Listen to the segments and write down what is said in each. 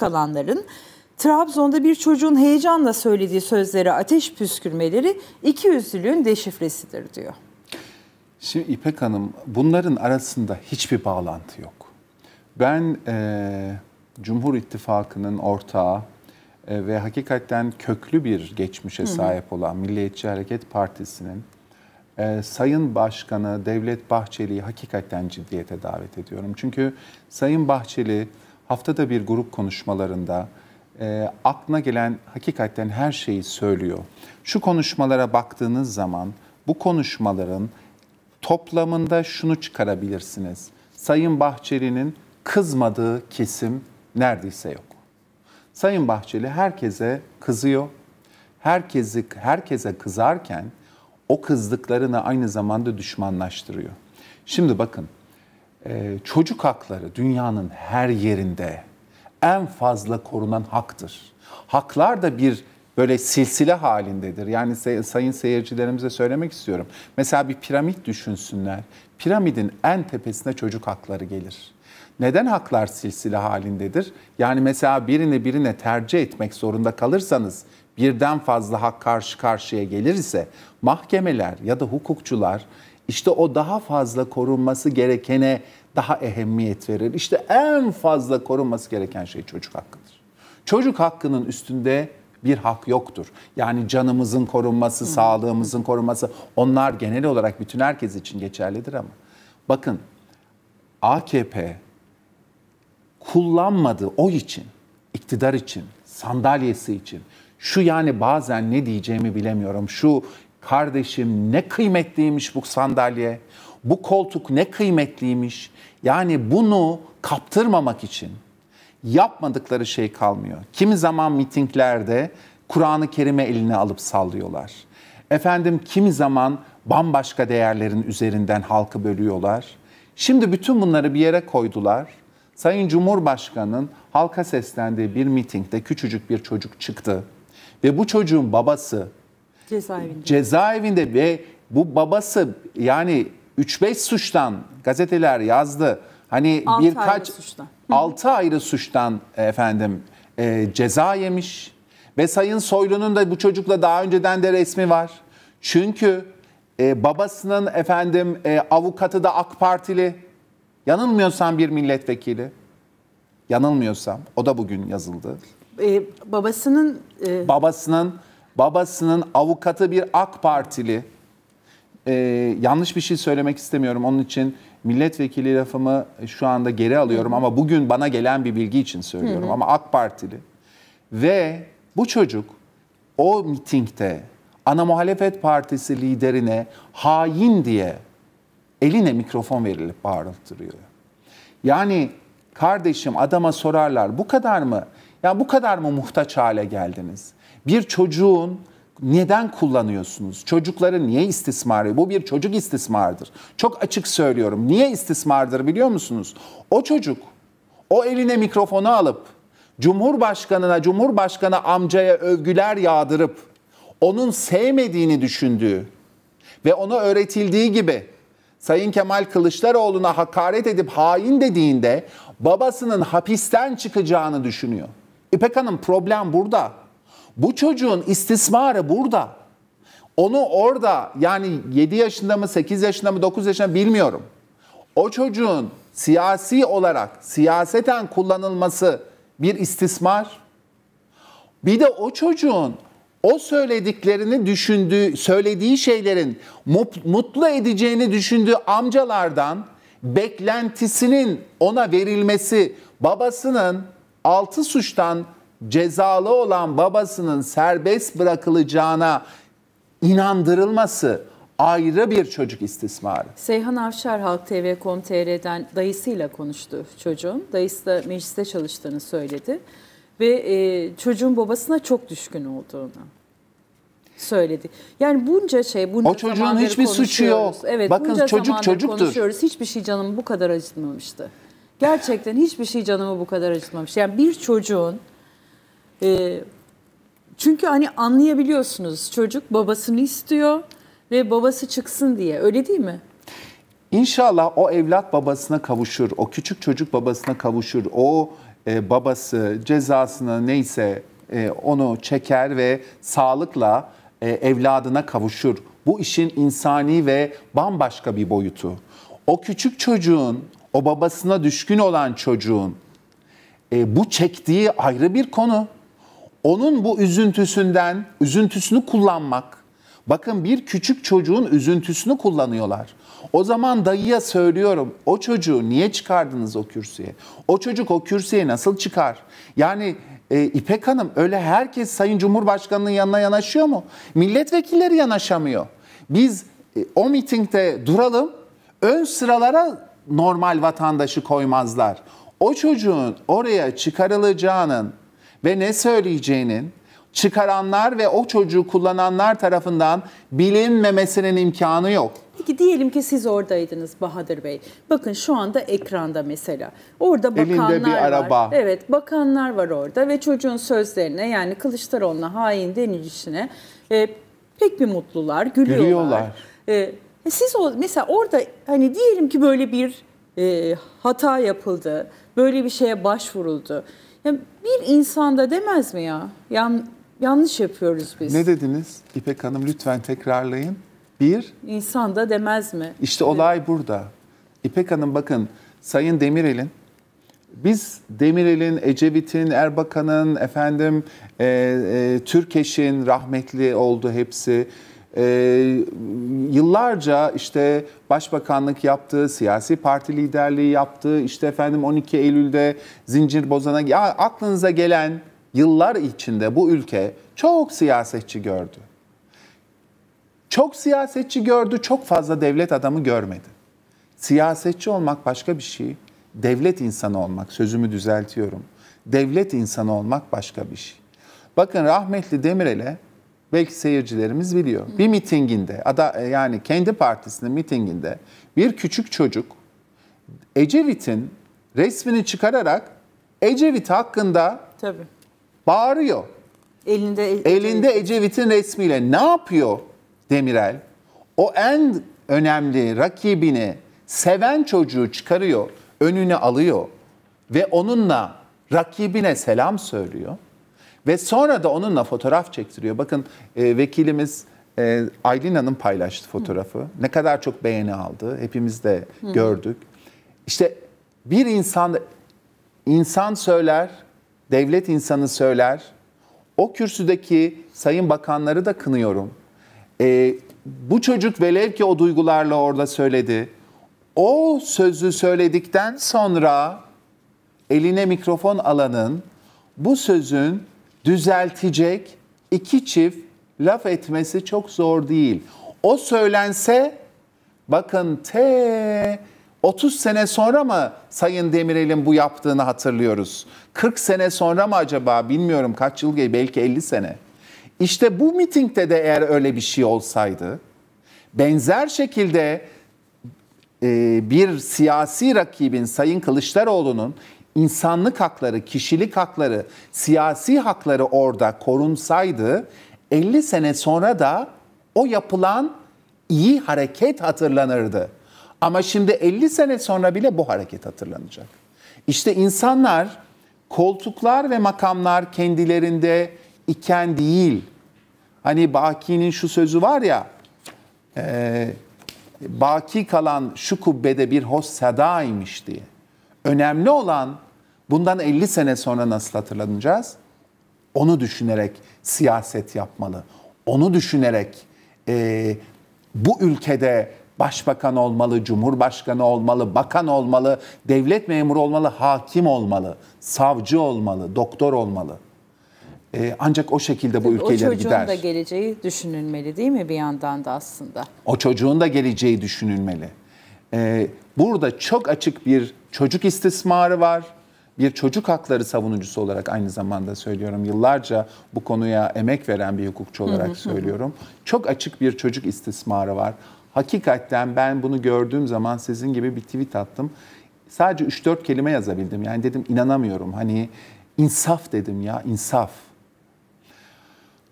kalanların Trabzon'da bir çocuğun heyecanla söylediği sözleri ateş püskürmeleri iki yüzlülüğün deşifresidir diyor. Şimdi İpek Hanım bunların arasında hiçbir bağlantı yok. Ben e, Cumhur İttifakı'nın ortağı e, ve hakikaten köklü bir geçmişe Hı-hı. sahip olan Milliyetçi Hareket Partisi'nin e, Sayın Başkanı Devlet Bahçeli'yi hakikaten ciddiyete davet ediyorum. Çünkü Sayın Bahçeli haftada bir grup konuşmalarında e, aklına gelen hakikaten her şeyi söylüyor. Şu konuşmalara baktığınız zaman bu konuşmaların toplamında şunu çıkarabilirsiniz. Sayın Bahçeli'nin kızmadığı kesim neredeyse yok. Sayın Bahçeli herkese kızıyor. Herkesi herkese kızarken o kızdıklarını aynı zamanda düşmanlaştırıyor. Şimdi bakın ee, çocuk hakları dünyanın her yerinde en fazla korunan haktır. Haklar da bir böyle silsile halindedir. Yani sayın seyircilerimize söylemek istiyorum. Mesela bir piramit düşünsünler. Piramidin en tepesine çocuk hakları gelir. Neden haklar silsile halindedir? Yani mesela birini birine tercih etmek zorunda kalırsanız birden fazla hak karşı karşıya gelirse mahkemeler ya da hukukçular işte o daha fazla korunması gerekene daha ehemmiyet verir. İşte en fazla korunması gereken şey çocuk hakkıdır. Çocuk hakkının üstünde bir hak yoktur. Yani canımızın korunması, Hı. sağlığımızın korunması onlar genel olarak bütün herkes için geçerlidir ama bakın AKP kullanmadı o için, iktidar için, sandalyesi için. Şu yani bazen ne diyeceğimi bilemiyorum. Şu kardeşim ne kıymetliymiş bu sandalye, bu koltuk ne kıymetliymiş. Yani bunu kaptırmamak için yapmadıkları şey kalmıyor. Kimi zaman mitinglerde Kur'an-ı Kerime eline alıp sallıyorlar. Efendim kimi zaman bambaşka değerlerin üzerinden halkı bölüyorlar. Şimdi bütün bunları bir yere koydular. Sayın Cumhurbaşkanı'nın halka seslendiği bir mitingde küçücük bir çocuk çıktı. Ve bu çocuğun babası Cezaevinde. Cezaevinde ve bu babası yani 3-5 suçtan gazeteler yazdı. Hani altı birkaç ayrı suçtan. 6 ayrı suçtan efendim e, ceza yemiş ve Sayın Soylu'nun da bu çocukla daha önceden de resmi var. Çünkü e, babasının efendim e, avukatı da AK Partili. Yanılmıyorsam bir milletvekili. Yanılmıyorsam o da bugün yazıldı. E, babasının e... babasının Babasının avukatı bir AK Partili. Ee, yanlış bir şey söylemek istemiyorum. Onun için milletvekili lafımı şu anda geri alıyorum ama bugün bana gelen bir bilgi için söylüyorum. Hı hı. Ama AK Partili. Ve bu çocuk o mitingde ana muhalefet partisi liderine hain diye eline mikrofon verilip bağırttırıyor. Yani kardeşim adama sorarlar bu kadar mı? Ya bu kadar mı muhtaç hale geldiniz? bir çocuğun neden kullanıyorsunuz? Çocukları niye istismar ediyor? Bu bir çocuk istismardır. Çok açık söylüyorum. Niye istismardır biliyor musunuz? O çocuk o eline mikrofonu alıp Cumhurbaşkanına, Cumhurbaşkanı amcaya övgüler yağdırıp onun sevmediğini düşündüğü ve ona öğretildiği gibi Sayın Kemal Kılıçdaroğlu'na hakaret edip hain dediğinde babasının hapisten çıkacağını düşünüyor. İpek Hanım problem burada. Bu çocuğun istismarı burada. Onu orada yani 7 yaşında mı 8 yaşında mı 9 yaşında mı bilmiyorum. O çocuğun siyasi olarak siyaseten kullanılması bir istismar. Bir de o çocuğun o söylediklerini düşündüğü, söylediği şeylerin mutlu edeceğini düşündüğü amcalardan beklentisinin ona verilmesi babasının altı suçtan cezalı olan babasının serbest bırakılacağına inandırılması ayrı bir çocuk istismarı. Seyhan Avşar Halk TV.com.tr'den dayısıyla konuştu çocuğun. Dayısı da mecliste çalıştığını söyledi ve e, çocuğun babasına çok düşkün olduğunu söyledi. Yani bunca şey, bunca O çocuğun hiçbir suçu yok. Evet, Bakın bunca çocuk çocuktur. Konuşuyoruz. Hiçbir şey canımı bu kadar acıtmamıştı. Gerçekten hiçbir şey canımı bu kadar acıtmamış. Yani bir çocuğun e, çünkü hani anlayabiliyorsunuz çocuk babasını istiyor ve babası çıksın diye öyle değil mi? İnşallah o evlat babasına kavuşur, o küçük çocuk babasına kavuşur, o e, babası cezasını neyse e, onu çeker ve sağlıkla e, evladına kavuşur. Bu işin insani ve bambaşka bir boyutu. O küçük çocuğun, o babasına düşkün olan çocuğun e, bu çektiği ayrı bir konu onun bu üzüntüsünden, üzüntüsünü kullanmak. Bakın bir küçük çocuğun üzüntüsünü kullanıyorlar. O zaman dayıya söylüyorum o çocuğu niye çıkardınız o kürsüye? O çocuk o kürsüye nasıl çıkar? Yani e, İpek Hanım öyle herkes Sayın Cumhurbaşkanı'nın yanına yanaşıyor mu? Milletvekilleri yanaşamıyor. Biz e, o mitingde duralım ön sıralara normal vatandaşı koymazlar. O çocuğun oraya çıkarılacağının ve ne söyleyeceğinin çıkaranlar ve o çocuğu kullananlar tarafından bilinmemesinin imkanı yok. Peki diyelim ki siz oradaydınız Bahadır Bey. Bakın şu anda ekranda mesela. Orada bakanlar Elinde bir var. Evet bakanlar var orada ve çocuğun sözlerine yani Kılıçdaroğlu'na hain denilişine e, pek bir mutlular, gülüyorlar. Gülüyorlar. E, e, siz o, mesela orada hani diyelim ki böyle bir e, hata yapıldı, böyle bir şeye başvuruldu. Ya bir insanda demez mi ya? Yan, yanlış yapıyoruz biz. Ne dediniz İpek Hanım? Lütfen tekrarlayın. Bir insanda demez mi? İşte evet. olay burada. İpek Hanım bakın Sayın Demirel'in biz Demirel'in, Ecevit'in, Erbakan'ın, efendim e, e, Türkeş'in rahmetli oldu hepsi e, yıllarca işte başbakanlık yaptığı, siyasi parti liderliği yaptığı, işte efendim 12 Eylül'de zincir bozana ya aklınıza gelen yıllar içinde bu ülke çok siyasetçi gördü. Çok siyasetçi gördü, çok fazla devlet adamı görmedi. Siyasetçi olmak başka bir şey, devlet insanı olmak, sözümü düzeltiyorum. Devlet insanı olmak başka bir şey. Bakın rahmetli Demirel'e belki seyircilerimiz biliyor. Hı. Bir mitinginde ada, e, yani kendi partisinin mitinginde bir küçük çocuk Ecevit'in resmini çıkararak Ecevit hakkında Tabii. bağırıyor. Elinde e- Ecevit. elinde Ecevit'in resmiyle ne yapıyor Demirel? O en önemli rakibini seven çocuğu çıkarıyor, önünü alıyor ve onunla rakibine selam söylüyor. Ve sonra da onunla fotoğraf çektiriyor. Bakın e, vekilimiz e, Aylin Hanım paylaştı fotoğrafı. Hı. Ne kadar çok beğeni aldı. Hepimiz de Hı. gördük. İşte bir insan insan söyler, devlet insanı söyler. O kürsüdeki sayın bakanları da kınıyorum. E, bu çocuk velev ki o duygularla orada söyledi. O sözü söyledikten sonra eline mikrofon alanın bu sözün düzeltecek iki çift laf etmesi çok zor değil. O söylense bakın te 30 sene sonra mı Sayın Demirel'in bu yaptığını hatırlıyoruz? 40 sene sonra mı acaba bilmiyorum kaç yıl geçti belki 50 sene. İşte bu mitingde de eğer öyle bir şey olsaydı benzer şekilde bir siyasi rakibin Sayın Kılıçdaroğlu'nun insanlık hakları, kişilik hakları, siyasi hakları orada korunsaydı 50 sene sonra da o yapılan iyi hareket hatırlanırdı. Ama şimdi 50 sene sonra bile bu hareket hatırlanacak. İşte insanlar koltuklar ve makamlar kendilerinde iken değil. Hani Baki'nin şu sözü var ya, e, baki kalan şu kubbede bir host sedaymış diye. Önemli olan bundan 50 sene sonra nasıl hatırlanacağız? Onu düşünerek siyaset yapmalı. Onu düşünerek e, bu ülkede başbakan olmalı, cumhurbaşkanı olmalı, bakan olmalı, devlet memuru olmalı, hakim olmalı, savcı olmalı, doktor olmalı. Ee, ancak o şekilde bu ülkeler gider. O çocuğun da geleceği düşünülmeli değil mi bir yandan da aslında? O çocuğun da geleceği düşünülmeli e, burada çok açık bir çocuk istismarı var. Bir çocuk hakları savunucusu olarak aynı zamanda söylüyorum. Yıllarca bu konuya emek veren bir hukukçu olarak söylüyorum. Çok açık bir çocuk istismarı var. Hakikaten ben bunu gördüğüm zaman sizin gibi bir tweet attım. Sadece 3-4 kelime yazabildim. Yani dedim inanamıyorum. Hani insaf dedim ya, insaf.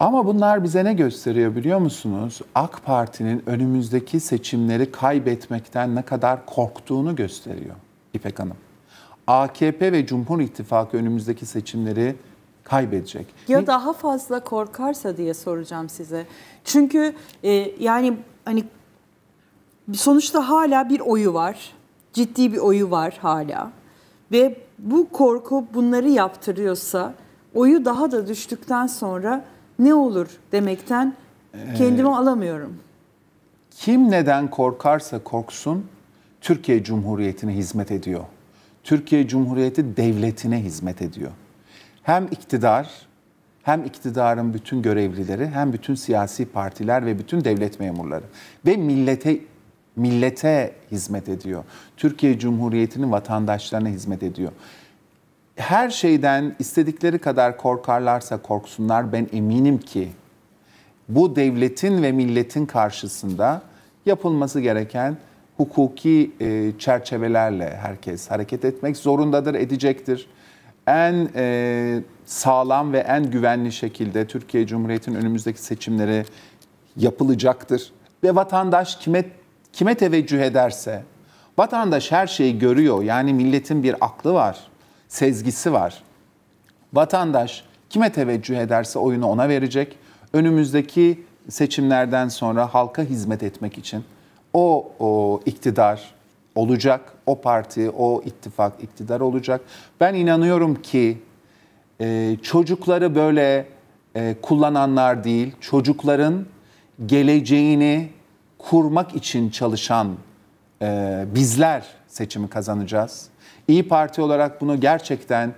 Ama bunlar bize ne gösteriyor biliyor musunuz? AK Parti'nin önümüzdeki seçimleri kaybetmekten ne kadar korktuğunu gösteriyor İpek Hanım. AKP ve Cumhur İttifakı önümüzdeki seçimleri kaybedecek. Ya ne? daha fazla korkarsa diye soracağım size. Çünkü e, yani hani sonuçta hala bir oyu var. Ciddi bir oyu var hala. Ve bu korku bunları yaptırıyorsa oyu daha da düştükten sonra ne olur demekten kendimi ee, alamıyorum. Kim neden korkarsa korksun Türkiye Cumhuriyeti'ne hizmet ediyor. Türkiye Cumhuriyeti devletine hizmet ediyor. Hem iktidar, hem iktidarın bütün görevlileri, hem bütün siyasi partiler ve bütün devlet memurları ve millete millete hizmet ediyor. Türkiye Cumhuriyeti'nin vatandaşlarına hizmet ediyor her şeyden istedikleri kadar korkarlarsa korksunlar ben eminim ki bu devletin ve milletin karşısında yapılması gereken hukuki e, çerçevelerle herkes hareket etmek zorundadır, edecektir. En e, sağlam ve en güvenli şekilde Türkiye Cumhuriyeti'nin önümüzdeki seçimleri yapılacaktır. Ve vatandaş kime kime teveccüh ederse, vatandaş her şeyi görüyor. Yani milletin bir aklı var sezgisi var. Vatandaş kime teveccüh ederse oyunu ona verecek. Önümüzdeki seçimlerden sonra halka hizmet etmek için o, o iktidar olacak, o parti, o ittifak iktidar olacak. Ben inanıyorum ki e, çocukları böyle e, kullananlar değil, çocukların geleceğini kurmak için çalışan e, bizler seçimi kazanacağız. İyi Parti olarak bunu gerçekten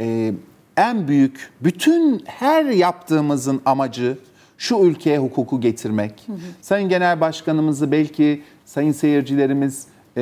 e, en büyük, bütün her yaptığımızın amacı şu ülkeye hukuku getirmek. Hı hı. Sayın Genel Başkanımızı belki sayın seyircilerimiz e,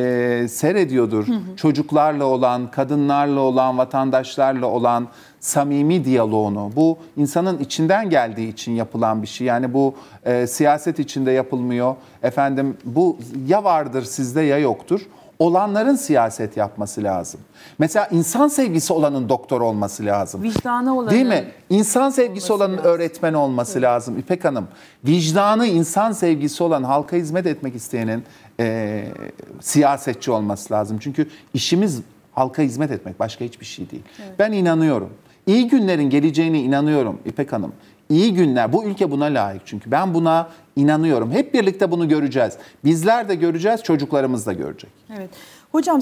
seyrediyordur. Hı hı. Çocuklarla olan, kadınlarla olan, vatandaşlarla olan samimi diyaloğunu. Bu insanın içinden geldiği için yapılan bir şey. Yani bu e, siyaset içinde yapılmıyor. Efendim bu ya vardır sizde ya yoktur olanların siyaset yapması lazım. Mesela insan sevgisi olanın doktor olması lazım. Vicdanı olanın. Değil mi? İnsan sevgisi olanın lazım. öğretmen olması evet. lazım. İpek Hanım, vicdanı insan sevgisi olan halka hizmet etmek isteyenin e, siyasetçi olması lazım. Çünkü işimiz halka hizmet etmek başka hiçbir şey değil. Evet. Ben inanıyorum. İyi günlerin geleceğine inanıyorum İpek Hanım iyi günler. Bu ülke buna layık çünkü. Ben buna inanıyorum. Hep birlikte bunu göreceğiz. Bizler de göreceğiz, çocuklarımız da görecek. Evet. Hocam